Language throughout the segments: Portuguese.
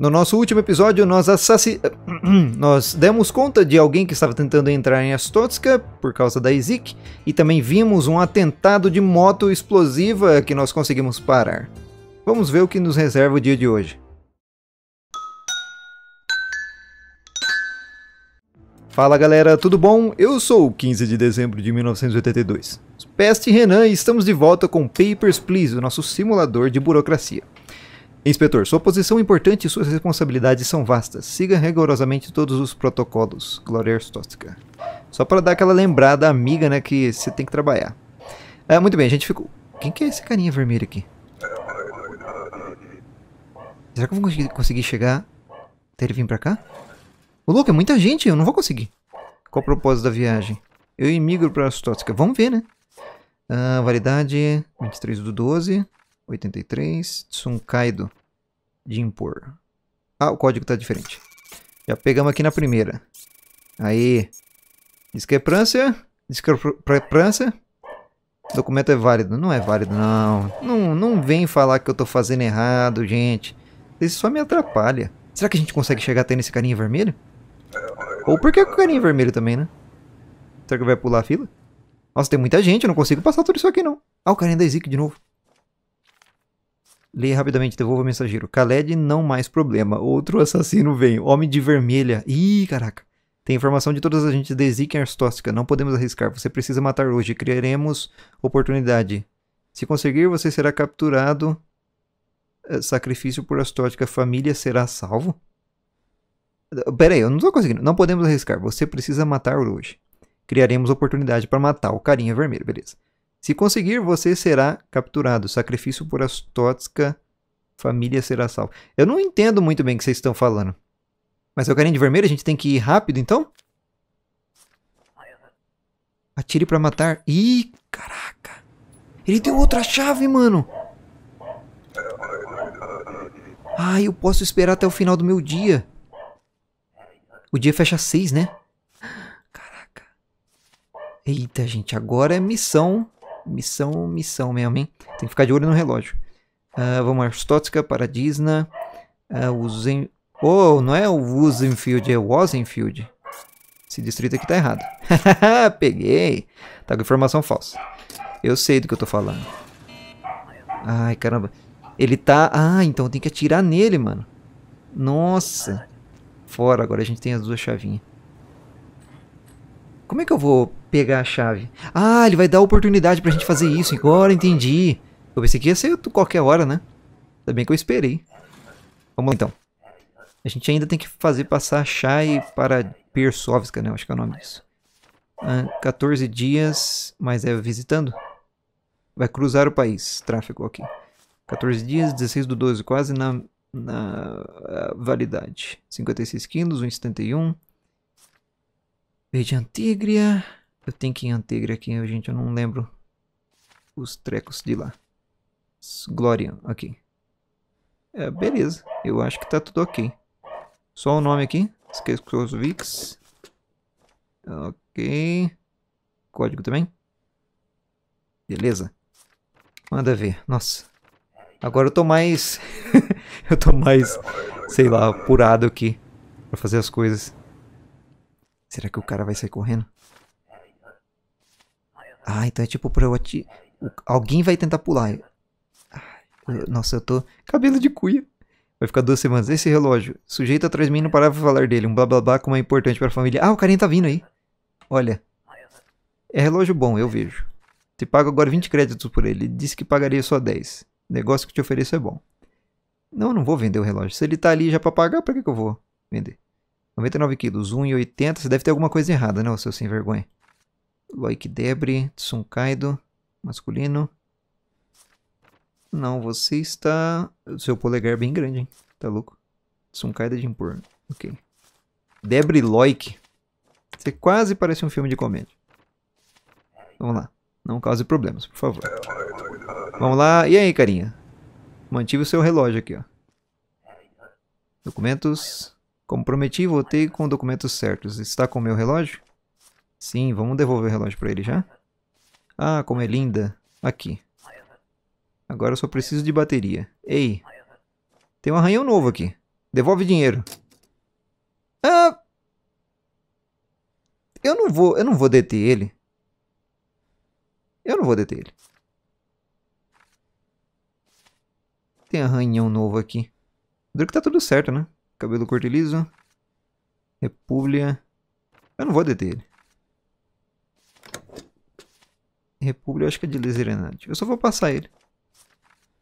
No nosso último episódio, nós assassi... nós demos conta de alguém que estava tentando entrar em Astotska por causa da Izik e também vimos um atentado de moto explosiva que nós conseguimos parar. Vamos ver o que nos reserva o dia de hoje. Fala galera, tudo bom? Eu sou o 15 de dezembro de 1982. Peste Renan e estamos de volta com Papers, Please, o nosso simulador de burocracia. Inspetor, sua posição é importante e suas responsabilidades são vastas. Siga rigorosamente todos os protocolos. Glória Aristótica. Só para dar aquela lembrada amiga, né, que você tem que trabalhar. É, muito bem, a gente ficou... Quem que é esse carinha vermelho aqui? Será que eu vou conseguir chegar até ele vir pra cá? Ô, louco, é muita gente, eu não vou conseguir. Qual o propósito da viagem? Eu emigro pra Aristótica. Vamos ver, né? Ah, validade, 23 do 12... 83, Kaido de impor. Ah, o código está diferente. Já pegamos aqui na primeira. Aí. Discrepância. Discrepância. prância? documento é válido. Não é válido, não. Não, não vem falar que eu estou fazendo errado, gente. Isso só me atrapalha. Será que a gente consegue chegar até nesse carinha vermelho? Ou por que o carinha vermelho também, né? Será que vai pular a fila? Nossa, tem muita gente. Eu não consigo passar tudo isso aqui, não. Ah, o carinha da Ezik de novo. Leia rapidamente, devolva o mensageiro. Khaled, não mais problema. Outro assassino vem. Homem de vermelha. Ih, caraca. Tem informação de todas as agentes de Ziken Arstóxica. Não podemos arriscar. Você precisa matar hoje. Criaremos oportunidade. Se conseguir, você será capturado. Eh, sacrifício por Astótica. Família será salvo? Pera aí, eu não tô conseguindo. Não podemos arriscar. Você precisa matar hoje. Criaremos oportunidade para matar o carinha vermelho. Beleza. Se conseguir, você será capturado. Sacrifício por Astotska, família será salva. Eu não entendo muito bem o que vocês estão falando. Mas é o carinha de vermelho, a gente tem que ir rápido, então? Atire pra matar. Ih, caraca. Ele deu outra chave, mano. Ah, eu posso esperar até o final do meu dia. O dia fecha às seis, né? Caraca. Eita, gente, agora é missão Missão, missão mesmo, hein? Tem que ficar de olho no relógio. Uh, vamos Aristótica, Paradisna. Uh, ah, Usen... Oh, não é o Wusenfield, é o Ozenfield. Esse distrito aqui tá errado. Peguei. Tá com informação falsa. Eu sei do que eu tô falando. Ai, caramba. Ele tá... Ah, então tem que atirar nele, mano. Nossa. Fora, agora a gente tem as duas chavinhas. Como é que eu vou pegar a chave? Ah, ele vai dar oportunidade pra gente fazer isso. Agora entendi. Eu pensei que ia ser qualquer hora, né? Ainda bem que eu esperei. Vamos lá, então. A gente ainda tem que fazer passar a chave para Persovska, né? Acho que é o nome disso. Ah, 14 dias, mas é visitando? Vai cruzar o país. Tráfego, ok. 14 dias, 16 do 12, quase na, na ah, validade. 56 quilos, 1,71. Verde Antigria. Eu tenho que ir em Antigria aqui, gente. Eu não lembro os trecos de lá. Glorian, aqui. É, beleza. Eu acho que tá tudo ok. Só o nome aqui. esqueci Skekosvix. É ok. Código também. Beleza. Manda ver. Nossa. Agora eu tô mais... eu tô mais, sei lá, apurado aqui. Pra fazer as coisas. Será que o cara vai sair correndo? Ah, então é tipo pra eu ati... Alguém vai tentar pular. Nossa, eu tô... Cabelo de cuia. Vai ficar duas semanas. Esse relógio. Sujeito atrás de mim não parava de falar dele. Um blá blá blá como é importante pra família. Ah, o carinha tá vindo aí. Olha. É relógio bom, eu vejo. Te pago agora 20 créditos por ele. Disse que pagaria só 10. negócio que te ofereço é bom. Não, eu não vou vender o relógio. Se ele tá ali já pra pagar, pra que, que eu vou vender? 99 quilos, 1,80. Você deve ter alguma coisa errada, né, o seu sem vergonha? Loic Debre, Tsun Kaido, masculino. Não, você está... O seu polegar é bem grande, hein? Tá louco? Tsun Kaido é de impor. Ok. Debre Loic. Você quase parece um filme de comédia. Vamos lá. Não cause problemas, por favor. Vamos lá. E aí, carinha? Mantive o seu relógio aqui, ó. Documentos. Como prometi, voltei com documentos certos. Está com meu relógio? Sim, vamos devolver o relógio para ele já? Ah, como é linda. Aqui. Agora eu só preciso de bateria. Ei, tem um arranhão novo aqui. Devolve dinheiro. Ah! Eu não vou, eu não vou deter ele. Eu não vou deter ele. Tem arranhão novo aqui. Duro que tá tudo certo, né? Cabelo curto e liso. Repúblia. Eu não vou deter ele. República, acho que é de Leserenade. Eu só vou passar ele.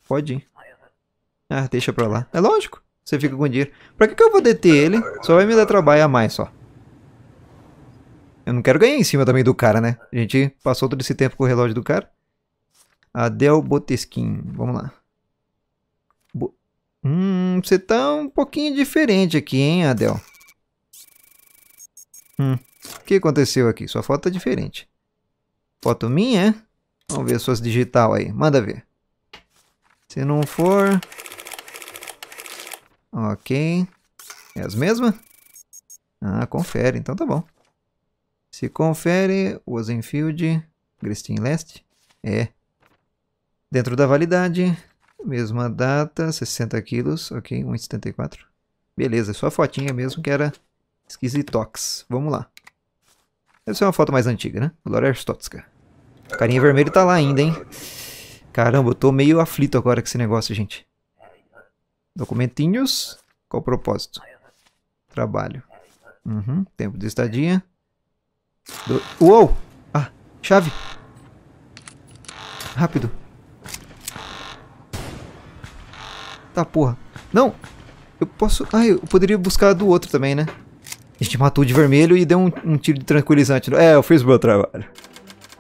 Pode ir. Ah, deixa pra lá. É lógico. Você fica com dinheiro. Pra que, que eu vou deter ele? Só vai me dar trabalho a mais só. Eu não quero ganhar em cima também do cara, né? A gente passou todo esse tempo com o relógio do cara. Adel Boteskin. Vamos lá. Hum, você tá um pouquinho diferente aqui, hein, Adel? Hum, o que aconteceu aqui? Sua foto tá diferente. Foto minha, é? Vamos ver suas digital aí. Manda ver. Se não for... Ok. É as mesmas? Ah, confere. Então tá bom. Se confere, Wasenfield, Gristin Leste. É. Dentro da validade, Mesma data, 60 quilos, ok, 1,74. Beleza, só a fotinha mesmo que era esquisitox. Vamos lá. Essa é uma foto mais antiga, né? Glória Arstotska. carinha vermelha tá lá ainda, hein? Caramba, eu tô meio aflito agora com esse negócio, gente. Documentinhos. Qual o propósito? Trabalho. Uhum. Tempo de estadia. Do... Uou! Ah, chave! Rápido. Tá, porra. Não! Eu posso... Ah, eu poderia buscar do outro também, né? A gente matou de vermelho e deu um, um tiro de tranquilizante. É, eu fiz o meu trabalho.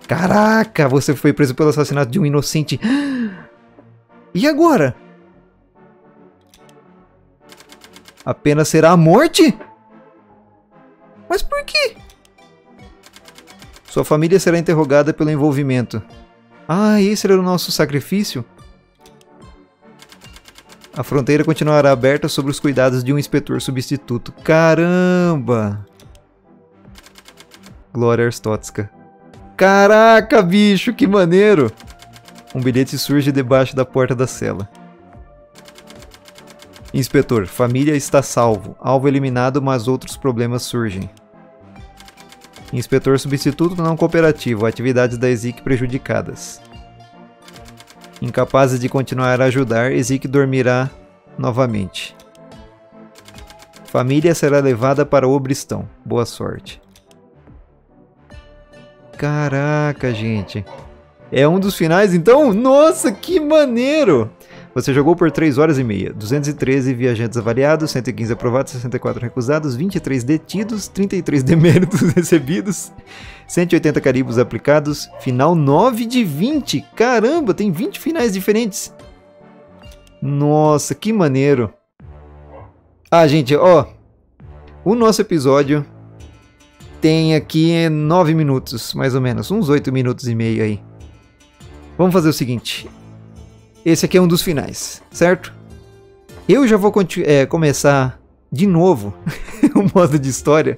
Caraca, você foi preso pelo assassinato de um inocente. E agora? A pena será a morte? Mas por quê? Sua família será interrogada pelo envolvimento. Ah, esse era o nosso sacrifício? A fronteira continuará aberta sobre os cuidados de um inspetor substituto. Caramba! Glória Arstotska. Caraca, bicho, que maneiro! Um bilhete surge debaixo da porta da cela. Inspetor, família está salvo. Alvo eliminado, mas outros problemas surgem. Inspetor substituto não cooperativo. Atividades da ESIC prejudicadas. Incapazes de continuar a ajudar, Ezek dormirá novamente. Família será levada para o Obristão. Boa sorte. Caraca, gente. É um dos finais, então? Nossa, que maneiro! Você jogou por 3 horas e meia, 213 viajantes avaliados, 115 aprovados, 64 recusados, 23 detidos, 33 deméritos recebidos, 180 caribos aplicados, final 9 de 20. Caramba, tem 20 finais diferentes. Nossa, que maneiro. Ah, gente, ó. O nosso episódio tem aqui 9 minutos, mais ou menos, uns 8 minutos e meio aí. Vamos fazer o seguinte, esse aqui é um dos finais, certo? Eu já vou é, começar de novo o modo de história.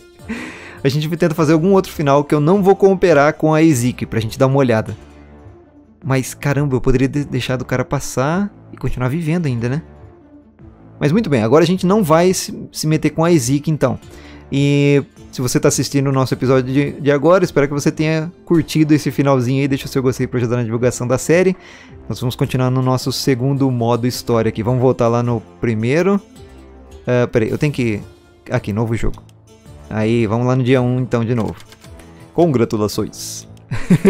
A gente tenta fazer algum outro final que eu não vou cooperar com a Ezik pra gente dar uma olhada. Mas caramba, eu poderia ter deixado o cara passar e continuar vivendo ainda, né? Mas muito bem, agora a gente não vai se, se meter com a Ezik então. E se você está assistindo o nosso episódio de, de, agora, espero que você tenha curtido esse finalzinho aí. Deixa o seu gostei para ajudar na divulgação da série. Nós vamos continuar no nosso segundo modo história aqui. Vamos voltar lá no primeiro. Uh, peraí, eu tenho que. Aqui, novo jogo. Aí, vamos lá no dia 1 um, então de novo. Congratulações!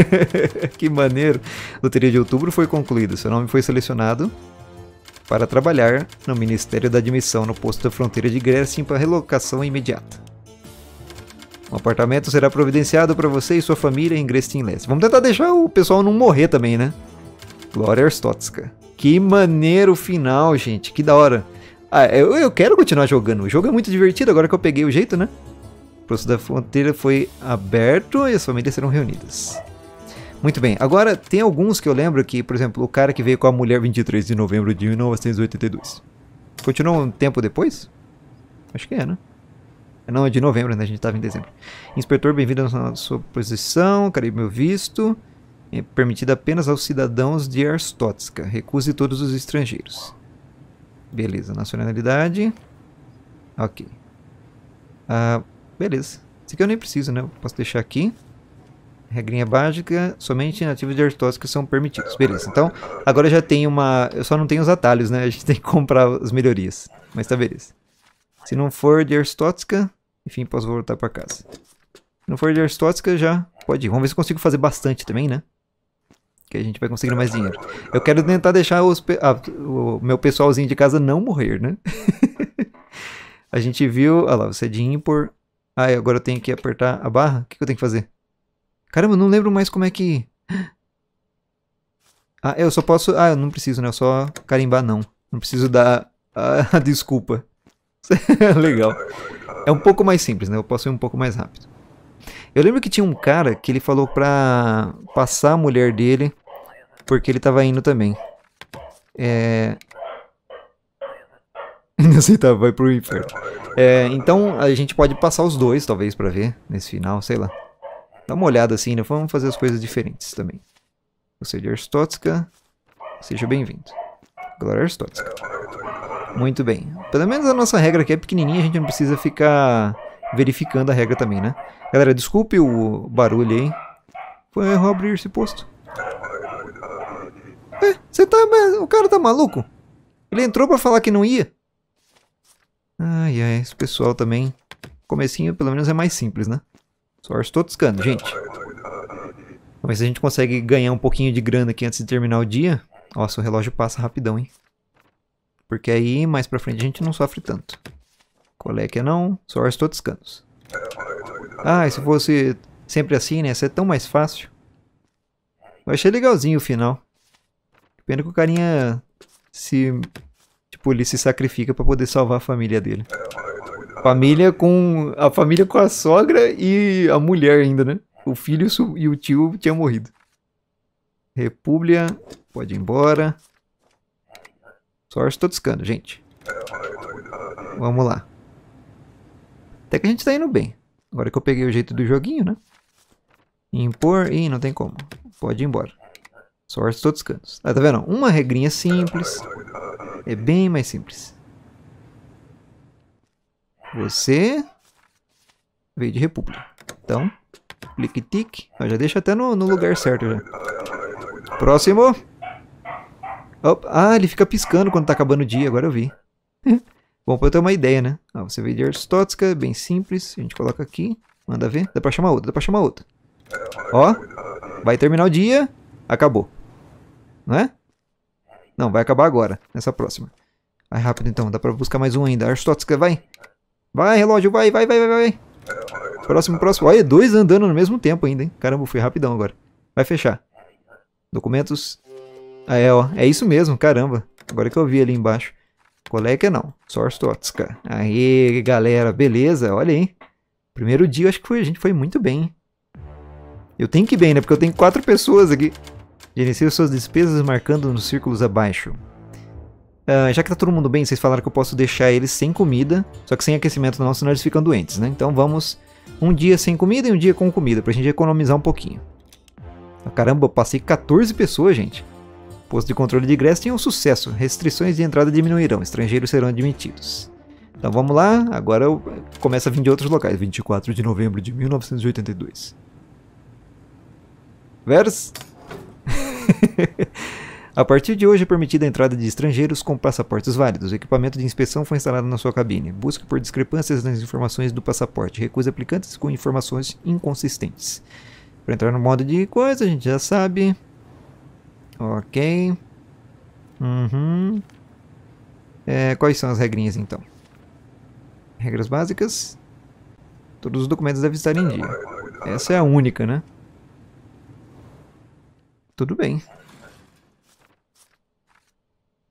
que maneiro! Loteria de Outubro foi concluída. Seu nome foi selecionado para trabalhar no Ministério da Admissão no posto da fronteira de Grécia para relocação imediata. Um apartamento será providenciado para você e sua família em Leste. Vamos tentar deixar o pessoal não morrer também, né? Glória Arstotska. Que maneiro final, gente. Que da hora. Ah, eu, eu quero continuar jogando. O jogo é muito divertido agora que eu peguei o jeito, né? O posto da fronteira foi aberto e as famílias serão reunidas. Muito bem, agora tem alguns que eu lembro que, por exemplo, o cara que veio com a mulher 23 de novembro de 1982. Continua um tempo depois? Acho que é, né? Não, é de novembro, né? A gente estava em dezembro. Inspetor, bem-vindo à sua posição. Caribe meu visto. É permitida apenas aos cidadãos de Arstotska. Recuse todos os estrangeiros. Beleza, nacionalidade. Ok. Ah, beleza. Isso aqui eu nem preciso, né? posso deixar aqui. Regrinha básica, somente nativos de Artosca são permitidos. Beleza, então agora já tem uma... Eu só não tenho os atalhos, né? A gente tem que comprar as melhorias. Mas tá beleza. Se não for de Erstótica, enfim, posso voltar para casa. Se não for de Erstótica, já pode ir. Vamos ver se consigo fazer bastante também, né? Que a gente vai conseguir mais dinheiro. Eu quero tentar deixar os ah, o meu pessoalzinho de casa não morrer, né? a gente viu... Ah lá, você é de impor. Ah, agora eu tenho que apertar a barra? O que, que eu tenho que fazer? Caramba, eu não lembro mais como é que... Ah, eu só posso... Ah, eu não preciso, né? Eu só carimbar, não. Não preciso dar a desculpa. Legal. É um pouco mais simples, né? Eu posso ir um pouco mais rápido. Eu lembro que tinha um cara que ele falou pra passar a mulher dele porque ele tava indo também. É. aceitava, tá, vai pro inferno. É, então a gente pode passar os dois, talvez, para ver nesse final, sei lá. Dá uma olhada assim, né? Vamos fazer as coisas diferentes também. Você de Arstotska, seja bem-vindo. Glória Arstotska. Muito bem. Pelo menos a nossa regra aqui é pequenininha, a gente não precisa ficar verificando a regra também, né? Galera, desculpe o barulho aí. Foi erro abrir esse posto. É, você tá... O cara tá maluco? Ele entrou pra falar que não ia? Ai, ai, esse pessoal também... Comecinho, pelo menos, é mais simples, né? Só estou discando gente. Vamos ver se a gente consegue ganhar um pouquinho de grana aqui antes de terminar o dia. Nossa, o relógio passa rapidão, hein? Porque aí, mais pra frente, a gente não sofre tanto. É, é não, source todos cantos. Ah, e se fosse sempre assim, né? Isso é tão mais fácil. Eu achei legalzinho o final. Pena que o carinha se... Tipo, ele se sacrifica pra poder salvar a família dele. Família com... A família com a sogra e a mulher ainda, né? O filho e o tio tinham morrido. República pode ir embora. Só estou discando, gente. Vamos lá. Até que a gente está indo bem. Agora que eu peguei o jeito do joguinho, né? Impor. Ih, não tem como. Pode ir embora. Source todos os cantos. Ah, tá vendo? Uma regrinha simples. É bem mais simples. Você veio de República. Então, clique-tique. Já deixa até no, no lugar certo já. Próximo. Ah, ele fica piscando quando tá acabando o dia, agora eu vi. Bom, pra eu ter uma ideia, né? Ah, você veio de Aristotska, bem simples. A gente coloca aqui, manda ver. Dá pra chamar outra, dá pra chamar outra. Ó, vai terminar o dia, acabou. Não é? Não, vai acabar agora, nessa próxima. Vai rápido então, dá pra buscar mais um ainda. Aristotska, vai. Vai, relógio, vai, vai, vai, vai, vai. Próximo, próximo. Olha, dois andando no mesmo tempo ainda, hein? Caramba, fui rapidão agora. Vai fechar. Documentos, ah, é, ó. É isso mesmo, caramba. Agora que eu vi ali embaixo. Coleca é é, não. Source Totska. Aê, galera. Beleza, olha aí. Primeiro dia, acho que foi, a gente foi muito bem. Eu tenho que ir bem, né? Porque eu tenho quatro pessoas aqui. Gerencie suas despesas marcando nos círculos abaixo. Uh, já que tá todo mundo bem, vocês falaram que eu posso deixar eles sem comida, só que sem aquecimento não, senão eles ficam doentes, né? Então vamos um dia sem comida e um dia com comida, pra gente economizar um pouquinho. Ah, caramba, eu passei 14 pessoas, gente posto de controle de ingresso tem um sucesso. Restrições de entrada diminuirão, estrangeiros serão admitidos. Então vamos lá, agora começa a vir de outros locais. 24 de novembro de 1982. Vers. a partir de hoje é permitida a entrada de estrangeiros com passaportes válidos. O equipamento de inspeção foi instalado na sua cabine. Busque por discrepâncias nas informações do passaporte. Recusa aplicantes com informações inconsistentes. Para entrar no modo de coisa, a gente já sabe. Ok. Uhum. É, quais são as regrinhas então? Regras básicas. Todos os documentos devem estar em dia. Essa é a única, né? Tudo bem.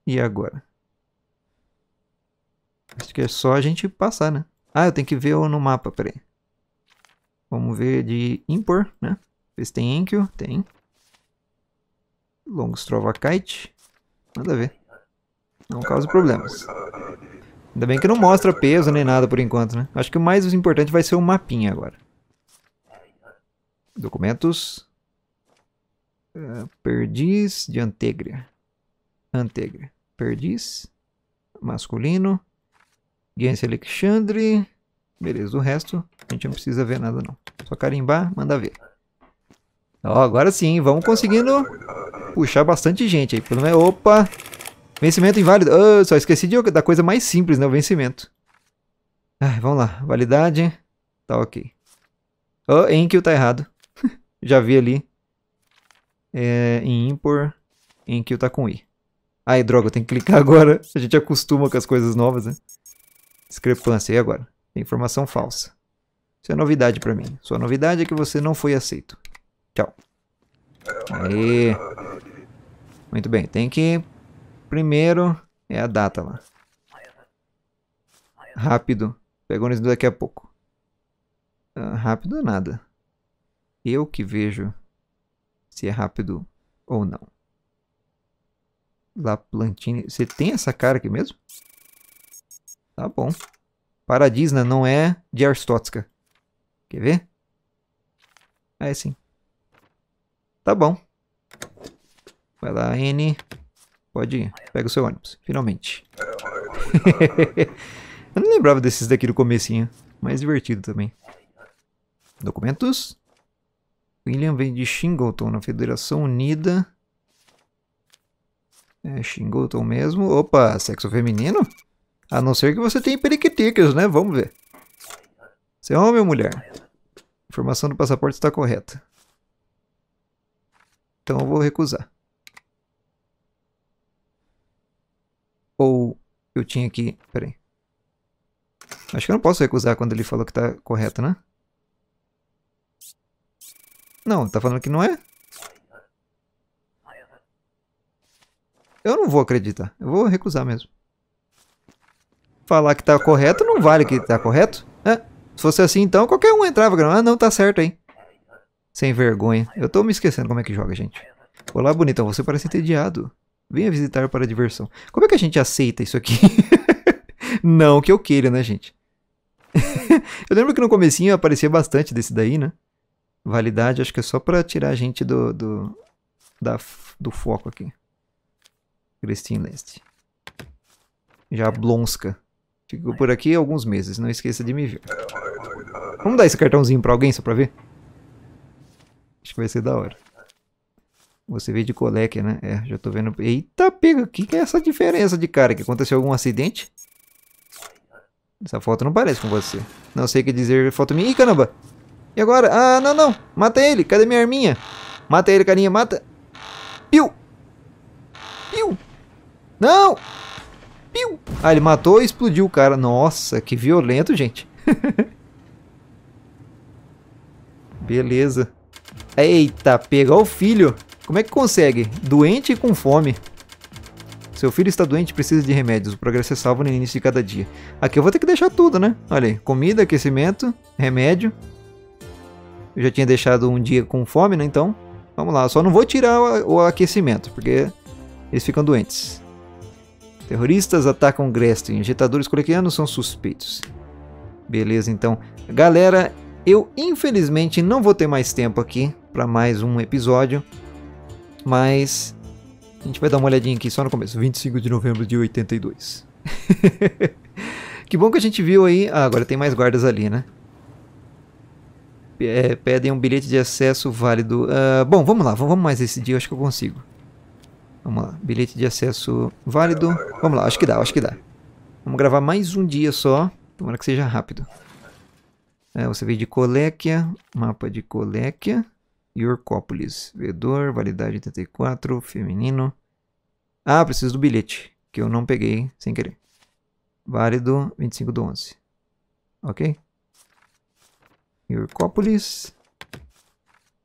E agora? Acho que é só a gente passar, né? Ah, eu tenho que ver no mapa, peraí. Vamos ver de impor, né? Ver se tem Enkyo. Tem. Longstrovakite. Nada a ver. Não causa problemas. Ainda bem que não mostra peso nem nada por enquanto, né? Acho que o mais importante vai ser o mapinha agora. Documentos. Uh, perdiz de Antegria. Antegria. Perdiz. Masculino. Gens Alexandre. Beleza, o resto a gente não precisa ver nada não. Só carimbar, manda ver. Ó, agora sim, vamos conseguindo puxar bastante gente aí. Pelo menos, opa, vencimento inválido. Oh, ah, só esqueci de, da coisa mais simples, né? O vencimento. Ah, vamos lá, validade, tá ok. Oh, o tá errado. Já vi ali. É, em impor, o tá com i. Ai, droga, eu tenho que clicar agora. A gente acostuma com as coisas novas, né? Discrepância, e agora? Informação falsa. Isso é novidade pra mim. Sua novidade é que você não foi aceito. Tchau. Aê. Muito bem, tem que... Primeiro é a data lá. Rápido. Pegamos daqui a pouco. Uh, rápido é nada. Eu que vejo se é rápido ou não. Lá plantinha. Você tem essa cara aqui mesmo? Tá bom. Paradisna não é de Arstotska. Quer ver? É sim. Tá bom. Vai lá, N. Pode ir. Pega o seu ônibus. Finalmente. Eu não lembrava desses daqui do comecinho. Mais divertido também. Documentos. William vem de Shingleton, na Federação Unida. É Shingleton mesmo. Opa, sexo feminino? A não ser que você tenha periquiticas, né? Vamos ver. Você é homem ou mulher? informação do passaporte está correta. Então eu vou recusar. Ou eu tinha que... aí Acho que eu não posso recusar quando ele falou que tá correto, né? Não, tá falando que não é? Eu não vou acreditar. Eu vou recusar mesmo. Falar que tá correto não vale que tá correto. É. Se fosse assim, então, qualquer um entrava. Ah, não, tá certo aí. Sem vergonha. Eu tô me esquecendo como é que joga, gente. Olá, bonitão. Você parece entediado. Venha visitar para diversão. Como é que a gente aceita isso aqui? não que eu queira, né, gente? eu lembro que no comecinho aparecia bastante desse daí, né? Validade, acho que é só para tirar a gente do, do, da, do foco aqui. Christine Leste. blonska Ficou por aqui alguns meses, não esqueça de me ver. Vamos dar esse cartãozinho para alguém só para ver? Acho que vai ser da hora. Você veio de coleque, né? É, já tô vendo. Eita, pega. O que, que é essa diferença de cara? Que aconteceu algum acidente? Essa foto não parece com você. Não sei o que dizer. Foto minha. Ih, caramba. E agora? Ah, não, não. Mata ele. Cadê minha arminha? Mata ele, carinha. Mata. Piu. Piu. Não. Piu. Ah, ele matou e explodiu o cara. Nossa, que violento, gente. Beleza. Eita, pega o filho. Como é que consegue? Doente e com fome. Seu filho está doente e precisa de remédios. O progresso é salvo no início de cada dia. Aqui eu vou ter que deixar tudo, né? Olha aí. Comida, aquecimento, remédio. Eu já tinha deixado um dia com fome, né? Então, vamos lá. só não vou tirar o, aquecimento, porque eles ficam doentes. Terroristas atacam Greston. Injetadores coreanos são suspeitos. Beleza, então. Galera, eu infelizmente não vou ter mais tempo aqui para mais um episódio mas a gente vai dar uma olhadinha aqui só no começo, 25 de novembro de 82. que bom que a gente viu aí. Ah, agora tem mais guardas ali, né? É, pedem um bilhete de acesso válido. Uh, bom, vamos lá, vamos mais esse dia, acho que eu consigo. Vamos lá, bilhete de acesso válido. Vamos lá, acho que dá, acho que dá. Vamos gravar mais um dia só, tomara que seja rápido. É, você veio de Colequia, mapa de Colequia. Iorcópolis. Vedor, validade 84, feminino. Ah, preciso do bilhete, que eu não peguei sem querer. Válido 25 do 11. Ok? Iorcópolis.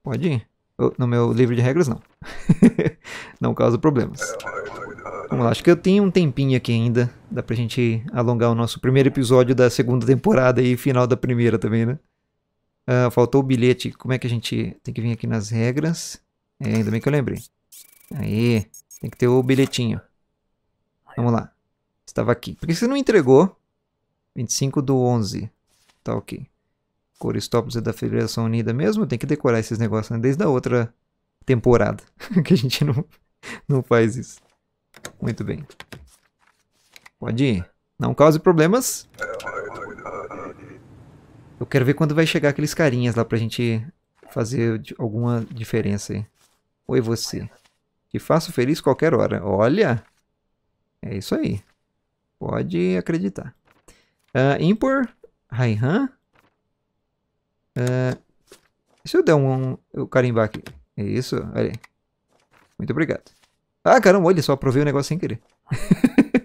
Pode ir. no meu livro de regras, não. não causa problemas. Vamos lá, acho que eu tenho um tempinho aqui ainda. Dá pra gente alongar o nosso primeiro episódio da segunda temporada e final da primeira também, né? Ah, faltou o bilhete. Como é que a gente tem que vir aqui nas regras? É, ainda bem que eu lembrei. Aí, tem que ter o bilhetinho. Vamos lá. Estava aqui. Por que você não entregou? 25 do 11. Tá ok. Coristópolis é da Federação Unida mesmo. Tem que decorar esses negócios né? desde a outra temporada. que a gente não, não faz isso. Muito bem. Pode ir. Não cause problemas. Eu quero ver quando vai chegar aqueles carinhas lá pra gente fazer alguma diferença aí. Oi você. Te faço feliz qualquer hora. Olha! É isso aí. Pode acreditar. Uh, impor. Raihan. Uh, ah, se eu der um, um, eu carimbar aqui. É isso, olha aí. Muito obrigado. Ah, caramba, olha só, provei o negócio sem querer.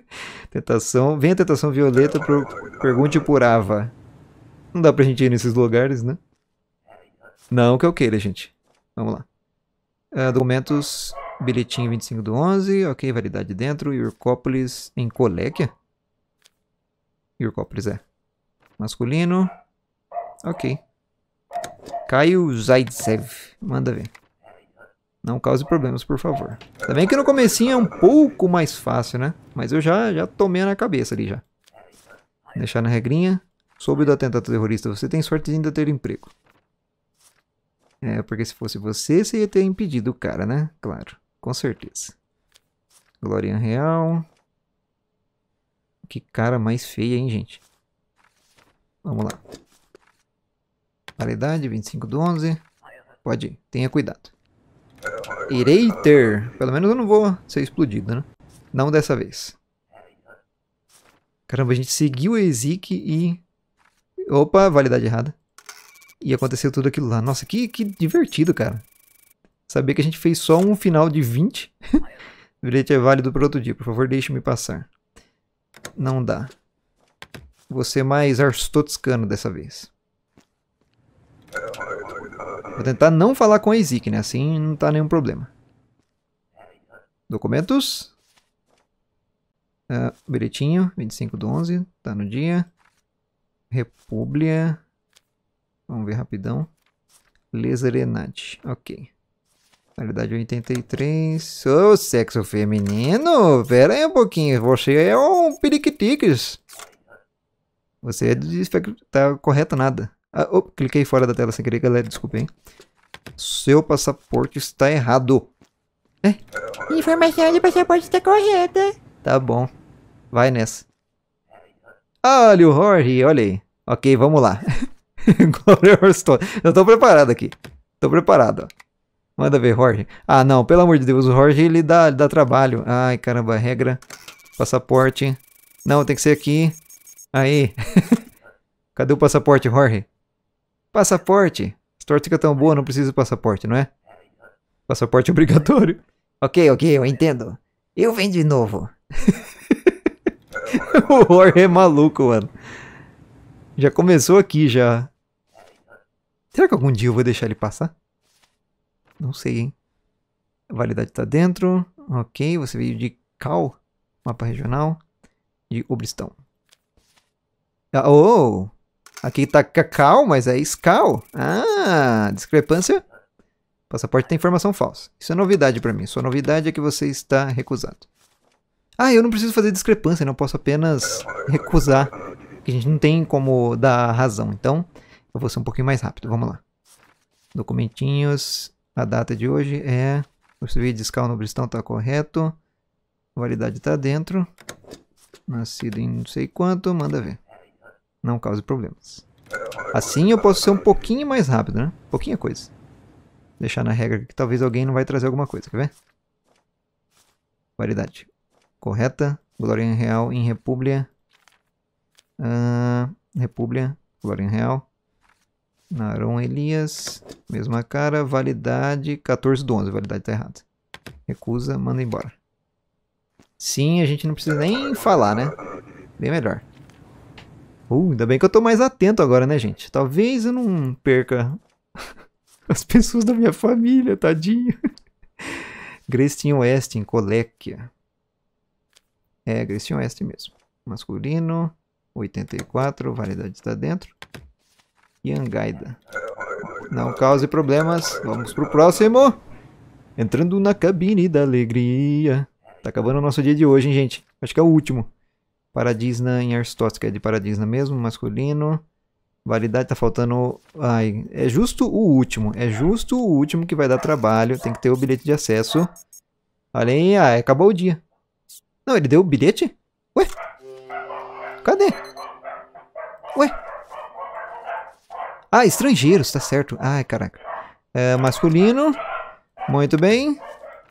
tentação, vem a tentação violeta, pro, pergunte por Ava. Não dá pra gente ir nesses lugares, né? Não que eu é queira, gente. Vamos lá. Uh, documentos, bilhetinho 25 do 11, ok, validade dentro, Ircópolis em colequia. Ircópolis é. Masculino, ok. Caio Zaidzev. manda ver. Não cause problemas, por favor. Tá bem que no comecinho é um pouco mais fácil, né? Mas eu já, já tomei na cabeça ali já. Deixar na regrinha. Soube do atentado terrorista, você tem sorte de ainda ter emprego. É, porque se fosse você, você ia ter impedido o cara, né? Claro, com certeza. Glória Real. Que cara mais feia, hein, gente? Vamos lá. Paridade, 25 do 11. Pode ir, tenha cuidado. Irei ter. Pelo menos eu não vou ser explodido, né? Não dessa vez. Caramba, a gente seguiu o Ezik e Opa, validade errada. E aconteceu tudo aquilo lá. Nossa, que, que divertido, cara. Saber que a gente fez só um final de 20. o bilhete é válido para outro dia. Por favor, deixe-me passar. Não dá. Você é mais arstotiscano dessa vez. Vou tentar não falar com a Ezik, né? Assim não tá nenhum problema. Documentos. Uh, bilhetinho, 25 do 11. Tá no dia. República, Vamos ver rapidão. Leserenade. Ok. Qualidade 83. Ô, oh, sexo feminino! Pera aí um pouquinho. Você é um periquitiques. Você é do tá correto nada. Ah, oh, cliquei fora da tela sem querer, galera. Desculpem. Seu passaporte está errado. É. Informação do passaporte está correta. Tá bom. Vai nessa. Olha o Jorge, olha aí. Ok, vamos lá. É eu tô preparado aqui. Tô preparado, ó. Manda ver, Jorge. Ah, não, pelo amor de Deus, o Jorge ele dá, ele dá trabalho. Ai, caramba, regra. Passaporte. Não, tem que ser aqui. Aí. Cadê o passaporte, Jorge? Passaporte. A história fica tão boa, não precisa de passaporte, não é? Passaporte obrigatório. Ok, ok, eu entendo. Eu venho de novo. o Jorge é maluco, mano. Já começou aqui, já. Será que algum dia eu vou deixar ele passar? Não sei, hein. A validade tá dentro. Ok, você veio de Cal, mapa regional, de Obristão. Ah, oh! Aqui tá Cacau, mas é Scal. Ah, discrepância. Passaporte tem informação falsa. Isso é novidade para mim. Sua novidade é que você está recusado. Ah, eu não preciso fazer discrepância, não posso apenas recusar. Que a gente não tem como dar razão. Então, eu vou ser um pouquinho mais rápido. Vamos lá. Documentinhos. A data de hoje é. O serviço discal no Bristão está correto. validade está dentro. Nascido em não sei quanto, manda ver. Não cause problemas. Assim eu posso ser um pouquinho mais rápido, né? Pouquinha coisa. Deixar na regra que talvez alguém não vai trazer alguma coisa, quer ver? Validade correta. Glória real em República, Uh, ah, repúblia, glória real. Naron Elias, mesma cara, validade 14 do 11, validade tá errada. Recusa, manda embora. Sim, a gente não precisa nem falar, né? Bem melhor. Uh, ainda bem que eu tô mais atento agora, né, gente? Talvez eu não perca as pessoas da minha família, tadinho. Grestin West, em é Grecia Oeste mesmo. Masculino, 84, variedade está dentro. E Angaida. Não cause problemas, vamos pro próximo. Entrando na cabine da alegria. Tá acabando o nosso dia de hoje, hein, gente? Acho que é o último. Paradisna em Aristóteles, que é de Paradisna mesmo, masculino. Validade tá faltando. Ai, é justo o último. É justo o último que vai dar trabalho. Tem que ter o bilhete de acesso. Além, ai, acabou o dia. Não, ele deu o bilhete? Ué? Cadê? Ué? Ah, estrangeiros, tá certo. Ai, caraca. É, masculino. Muito bem.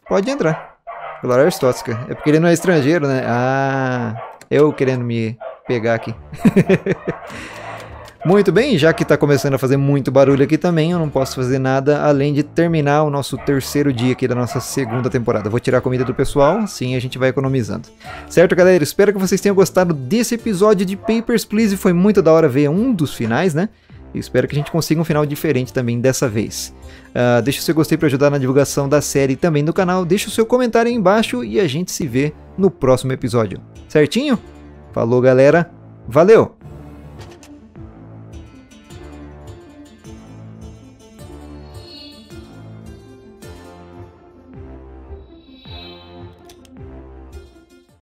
Pode entrar. Glória Aristótica. É porque ele não é estrangeiro, né? Ah, eu querendo me pegar aqui. Muito bem, já que está começando a fazer muito barulho aqui também, eu não posso fazer nada além de terminar o nosso terceiro dia aqui da nossa segunda temporada. Vou tirar a comida do pessoal, assim a gente vai economizando. Certo, galera? Espero que vocês tenham gostado desse episódio de Papers, Please. Foi muito da hora ver um dos finais, né? E espero que a gente consiga um final diferente também dessa vez. Uh, deixa o seu gostei para ajudar na divulgação da série e também no canal. Deixa o seu comentário aí embaixo e a gente se vê no próximo episódio. Certinho? Falou, galera. Valeu!